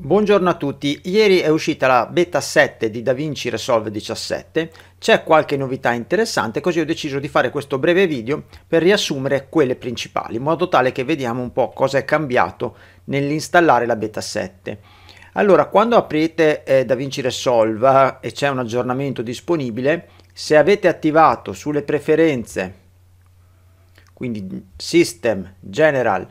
Buongiorno a tutti, ieri è uscita la beta 7 di DaVinci Resolve 17, c'è qualche novità interessante così ho deciso di fare questo breve video per riassumere quelle principali in modo tale che vediamo un po' cosa è cambiato nell'installare la beta 7. Allora quando aprite eh, DaVinci Resolve eh, e c'è un aggiornamento disponibile se avete attivato sulle preferenze quindi System, General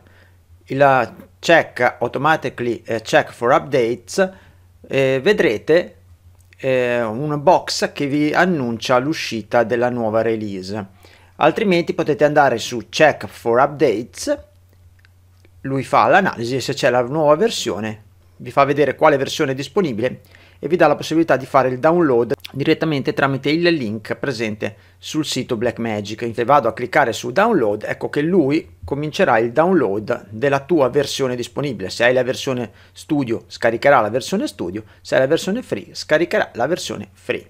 il check automatically eh, check for updates eh, vedrete eh, un box che vi annuncia l'uscita della nuova release altrimenti potete andare su check for updates lui fa l'analisi se c'è la nuova versione vi fa vedere quale versione è disponibile e vi dà la possibilità di fare il download direttamente tramite il link presente sul sito Blackmagic. Se vado a cliccare su download, ecco che lui comincerà il download della tua versione disponibile. Se hai la versione studio, scaricherà la versione studio, se hai la versione free, scaricherà la versione free.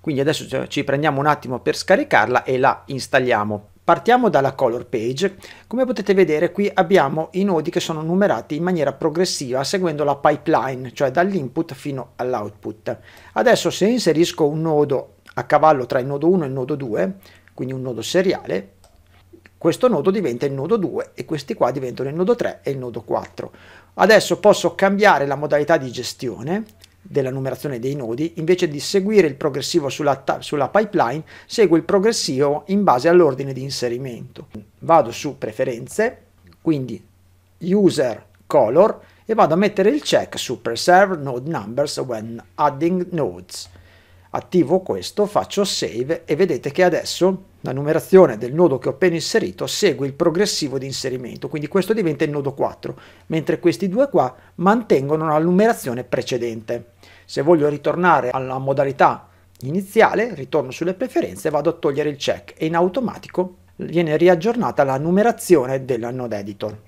Quindi adesso ci prendiamo un attimo per scaricarla e la installiamo. Partiamo dalla color page. Come potete vedere qui abbiamo i nodi che sono numerati in maniera progressiva seguendo la pipeline, cioè dall'input fino all'output. Adesso se inserisco un nodo a cavallo tra il nodo 1 e il nodo 2, quindi un nodo seriale, questo nodo diventa il nodo 2 e questi qua diventano il nodo 3 e il nodo 4. Adesso posso cambiare la modalità di gestione della numerazione dei nodi, invece di seguire il progressivo sulla, sulla pipeline, segue il progressivo in base all'ordine di inserimento. Vado su preferenze, quindi user color e vado a mettere il check su preserve node numbers when adding nodes attivo questo, faccio save e vedete che adesso la numerazione del nodo che ho appena inserito segue il progressivo di inserimento, quindi questo diventa il nodo 4, mentre questi due qua mantengono la numerazione precedente. Se voglio ritornare alla modalità iniziale, ritorno sulle preferenze, vado a togliere il check e in automatico viene riaggiornata la numerazione della node editor.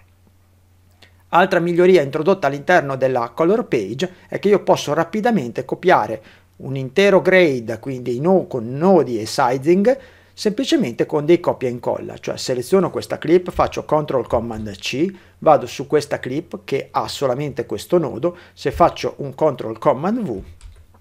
Altra miglioria introdotta all'interno della color page è che io posso rapidamente copiare un intero grade, quindi no, con nodi e sizing, semplicemente con dei copia e incolla, cioè seleziono questa clip, faccio CTRL Command C, vado su questa clip che ha solamente questo nodo, se faccio un CTRL Command V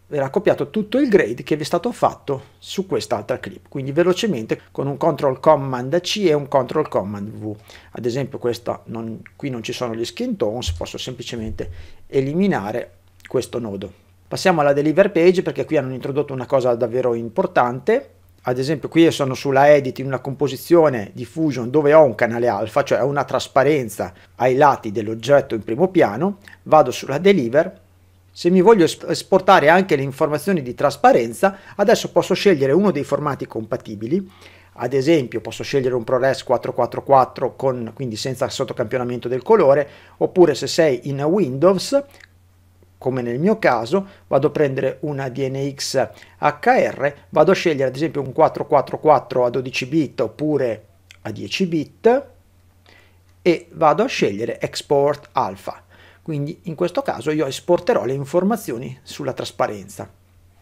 verrà copiato tutto il grade che vi è stato fatto su quest'altra clip, quindi velocemente con un CTRL Command C e un CTRL Command V. Ad esempio questa non, qui non ci sono gli skin tones, posso semplicemente eliminare questo nodo. Passiamo alla deliver page perché qui hanno introdotto una cosa davvero importante. Ad esempio qui sono sulla edit in una composizione di fusion dove ho un canale alfa, cioè una trasparenza ai lati dell'oggetto in primo piano, vado sulla deliver se mi voglio esportare anche le informazioni di trasparenza, adesso posso scegliere uno dei formati compatibili. Ad esempio, posso scegliere un ProRes 444 con, quindi senza sottocampionamento del colore, oppure se sei in Windows come nel mio caso, vado a prendere una DNX HR, vado a scegliere ad esempio un 444 a 12 bit oppure a 10 bit e vado a scegliere export alpha. Quindi in questo caso io esporterò le informazioni sulla trasparenza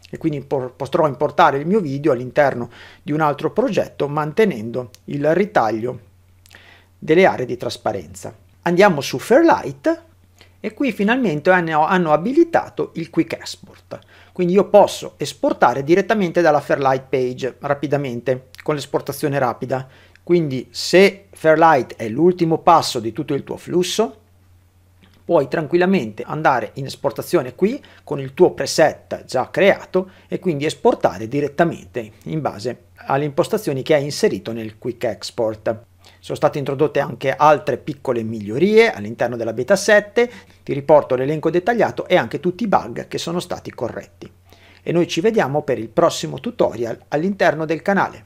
e quindi potrò importare il mio video all'interno di un altro progetto mantenendo il ritaglio delle aree di trasparenza. Andiamo su Fairlight e qui finalmente hanno, hanno abilitato il quick export. Quindi io posso esportare direttamente dalla Fairlight page rapidamente con l'esportazione rapida. Quindi se Fairlight è l'ultimo passo di tutto il tuo flusso, puoi tranquillamente andare in esportazione qui con il tuo preset già creato e quindi esportare direttamente in base alle impostazioni che hai inserito nel quick export. Sono state introdotte anche altre piccole migliorie all'interno della beta 7, ti riporto l'elenco dettagliato e anche tutti i bug che sono stati corretti. E noi ci vediamo per il prossimo tutorial all'interno del canale.